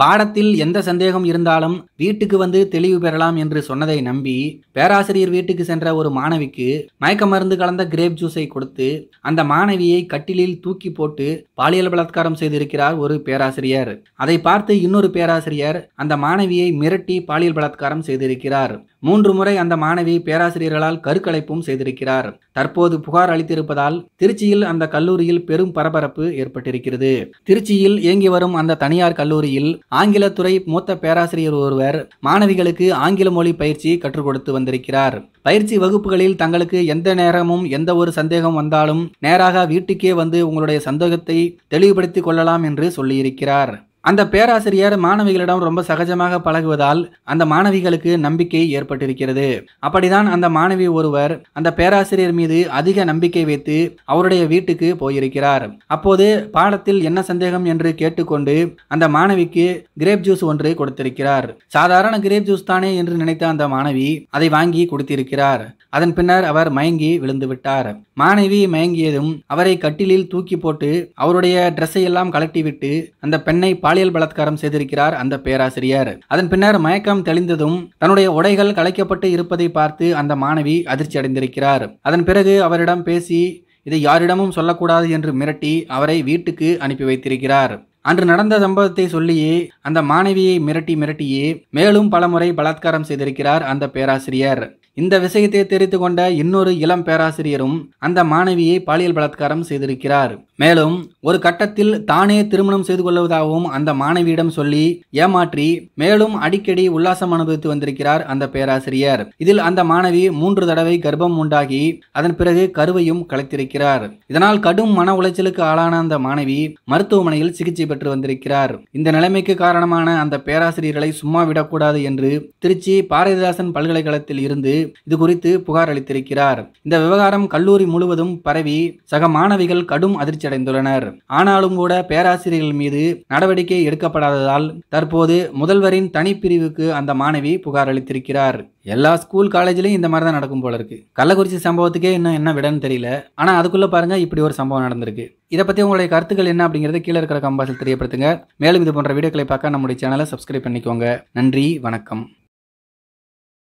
பாடத்தில் எந்த சந்தேகம் இருந்தாலும் வீட்டுக்கு வந்து தெளிவு பெறலாம் என்று சொன்னதை நம்பி பேராசிரியர் வீட்டுக்கு சென்ற ஒரு மாணவிக்கு மயக்க மருந்து கலந்த கிரேப் ஜூஸை கொடுத்து அந்த மாணவியை கட்டிலில் தூக்கி போட்டு பாலியல் பலாத்காரம் செய்திருக்கிறார் ஒரு பேராசிரியர் அதை பார்த்து இன்னொரு பேராசிரியர் அந்த மாணவியை மிரட்டி பாலியல் பலாத்காரம் செய்திருக்கிறார் மூன்று முறை அந்த மாணவி பேராசிரியர்களால் கருக்கலைப்பும் செய்திருக்கிறார் தற்போது புகார் அளித்திருப்பதால் திருச்சியில் அந்த கல்லூரியில் பெரும் பரபரப்பு ஏற்பட்டிருக்கிறது திருச்சியில் இயங்கி வரும் அந்த தனியார் கல்லூரியில் ஆங்கிலத்துறை மூத்த பேராசிரியர் ஒருவர் மாணவிகளுக்கு ஆங்கில மொழி பயிற்சி கற்றுக் கொடுத்து வந்திருக்கிறார் பயிற்சி வகுப்புகளில் தங்களுக்கு எந்த நேரமும் எந்த ஒரு சந்தேகம் வந்தாலும் நேராக வீட்டுக்கே வந்து உங்களுடைய சந்தேகத்தை தெளிவுபடுத்திக் கொள்ளலாம் என்று சொல்லியிருக்கிறார் அந்த பேராசிரியர் மாணவிகளிடம் ரொம்ப சகஜமாக பழகுவதால் அந்த மாணவிகளுக்கு நம்பிக்கை ஏற்பட்டிருக்கிறது அப்படிதான் அந்த மாணவி ஒருவர் அந்த பேராசிரியர் மீது அதிக நம்பிக்கை வைத்து அவருடைய வீட்டுக்கு போயிருக்கிறார் அப்போது பாடத்தில் என்ன சந்தேகம் என்று கேட்டுக்கொண்டு அந்த மாணவிக்கு கிரேப் ஜூஸ் ஒன்று கொடுத்திருக்கிறார் சாதாரண கிரேப் ஜூஸ் தானே என்று நினைத்த அந்த மாணவி அதை வாங்கி கொடுத்திருக்கிறார் அதன் பின்னர் அவர் மயங்கி விழுந்து விட்டார் மாணவி மயங்கியதும் அவரை கட்டிலில் தூக்கி போட்டு அவருடைய ட்ரெஸ்ஸை எல்லாம் கலட்டிவிட்டு அந்த பெண்ணை பாலி பாலியல் பலாத்காரம் செய்திருக்கிறார் அந்த பேராசிரியர் அதன் பின்னர் மயக்கம் தெளிந்ததும் தன்னுடைய உடைகள் கலைக்கப்பட்டு இருப்பதை பார்த்து அந்த மாணவி அதிர்ச்சி அடைந்திருக்கிறார் அதன் பிறகு அவரிடம் பேசி இதை யாரிடமும் சொல்லக்கூடாது என்று மிரட்டி அவரை வீட்டுக்கு அனுப்பி வைத்திருக்கிறார் அன்று நடந்த சம்பவத்தை சொல்லியே அந்த மாணவியை மிரட்டி மிரட்டியே மேலும் பலமுறை பலாத்காரம் செய்திருக்கிறார் அந்த பேராசிரியர் இந்த விஷயத்தை தெரிந்து கொண்ட இன்னொரு இளம் பேராசிரியரும் அந்த மாணவியை பாலியல் பலாத்காரம் செய்திருக்கிறார் மேலும் ஒரு கட்டத்தில் தானே திருமணம் செய்து கொள்வதாகவும் அந்த மாணவியிடம் சொல்லி ஏமாற்றி மேலும் அடிக்கடி உல்லாசம் அனுபவித்து வந்திருக்கிறார் அந்த பேராசிரியர் இதில் அந்த மாணவி மூன்று தடவை கர்ப்பம் உண்டாகி அதன் பிறகு கருவையும் கலைத்திருக்கிறார் இதனால் கடும் மன உளைச்சலுக்கு ஆளான அந்த மாணவி மருத்துவமனையில் சிகிச்சை பெற்று வந்திருக்கிறார் இந்த நிலைமைக்கு காரணமான அந்த பேராசிரியர்களை சும்மா விடக்கூடாது என்று திருச்சி பாரதிதாசன் பல்கலைக்கழகத்தில் இருந்து இது குறித்து புகார் அளித்திருக்கிறார் இந்த விவகாரம் கல்லூரி முழுவதும் பரவி சக மாணவிகள் கடும் அதிர்ச்சி அதிர்ச்சியடைந்துள்ளனர் ஆனாலும் கூட பேராசிரியர்கள் மீது நடவடிக்கை எடுக்கப்படாததால் தற்போது முதல்வரின் தனிப்பிரிவுக்கு அந்த மாணவி புகார் அளித்திருக்கிறார் எல்லா ஸ்கூல் காலேஜ்லயும் இந்த மாதிரி தான் நடக்கும் போல இருக்கு கள்ளக்குறிச்சி சம்பவத்துக்கே இன்னும் என்ன விடன்னு தெரியல ஆனால் அதுக்குள்ளே பாருங்க இப்படி ஒரு சம்பவம் நடந்திருக்கு இதை பற்றி உங்களுடைய கருத்துக்கள் என்ன அப்படிங்கறத கீழே இருக்கிற கம்பாசில் தெரியப்படுத்துங்க மேலும் இது போன்ற வீடியோக்களை பார்க்க நம்முடைய சேனலை சப்ஸ்கிரைப் பண்ணிக்கோங்க நன்றி வணக்கம்